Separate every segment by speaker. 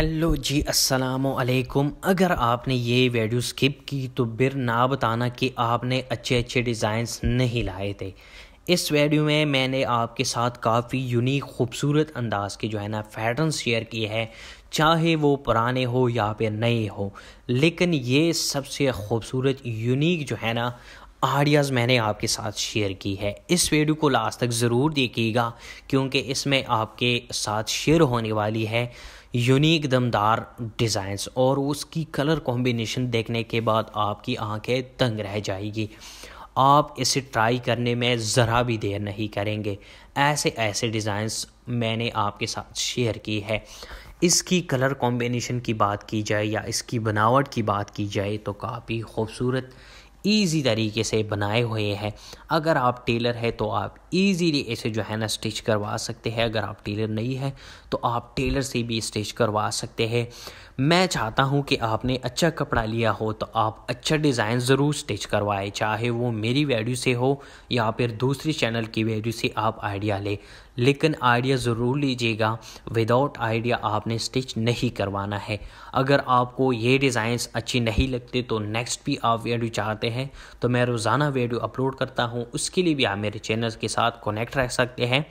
Speaker 1: Hello जी अस्सलाम वालेकुम अगर आपने ये वीडियो स्किप की तो बिर ना बताना कि आपने अच्छे अच्छे डिज़ाइंस नहीं लाए थे इस वीडियो में मैंने आपके साथ काफ़ी यूनिक खूबसूरत अंदाज के जो है ना पैटर्न शेयर किए हैं चाहे वो पुराने हो या फिर नए हो लेकिन ये सबसे खूबसूरत यूनिक जो है ना आइडियाज़ मैंने आपके साथ शेयर की है इस वीडियो को लास्ट तक ज़रूर देखिएगा क्योंकि इसमें आपके साथ शेयर होने वाली है यूनिक दमदार डिज़ाइंस और उसकी कलर कॉम्बिनेशन देखने के बाद आपकी आंखें तंग रह जाएगी आप इसे ट्राई करने में ज़रा भी देर नहीं करेंगे ऐसे ऐसे डिज़ाइंस मैंने आपके साथ शेयर की है इसकी कलर कॉम्बिनेशन की बात की जाए या इसकी बनावट की बात की जाए तो काफ़ी खूबसूरत ईजी तरीके से बनाए हुए हैं अगर आप टेलर है तो आप ईजीली इसे जो है ना स्टिच करवा सकते हैं अगर आप टेलर नहीं है तो आप टेलर से भी स्टिच करवा सकते हैं मैं चाहता हूँ कि आपने अच्छा कपड़ा लिया हो तो आप अच्छा डिज़ाइन ज़रूर स्टिच करवाएं चाहे वो मेरी वैल्यू से हो या फिर दूसरी चैनल की वैल्यू से आप आइडिया लें लेकिन आइडिया ज़रूर लीजिएगा विदाउट आइडिया आपने स्टिच नहीं करवाना है अगर आपको ये डिज़ाइंस अच्छी नहीं लगते तो नेक्स्ट भी आप वीडियो चाहते हैं तो मैं रोज़ाना वीडियो अपलोड करता हूँ उसके लिए भी आप मेरे चैनल के साथ कनेक्ट रह सकते हैं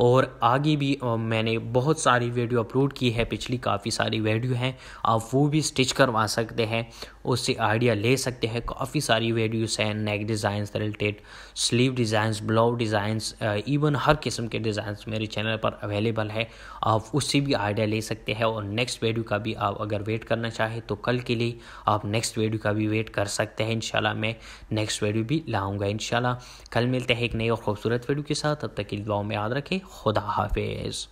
Speaker 1: और आगे भी मैंने बहुत सारी वीडियो अपलोड की है पिछली काफ़ी सारी वीडियो हैं आप वो भी स्टिच करवा सकते हैं उससे आइडिया ले सकते हैं काफ़ी सारी वीडियोस हैं neck designs related sleeve designs blouse designs even हर किस्म के डिज़ाइंस मेरे चैनल पर अवेलेबल है आप उससे भी आइडिया ले सकते हैं और नेक्स्ट वीडियो का भी आप अगर वेट करना चाहें तो कल के लिए आप नेक्स्ट वीडियो का भी वेट कर सकते हैं इनशाला मैं नेक्स्ट वीडियो भी लाऊंगा इनशाला कल मिलते हैं एक नई और खूबसूरत वीडियो के साथ तब तक की दुआओं में याद रखें Khuda Hafiz.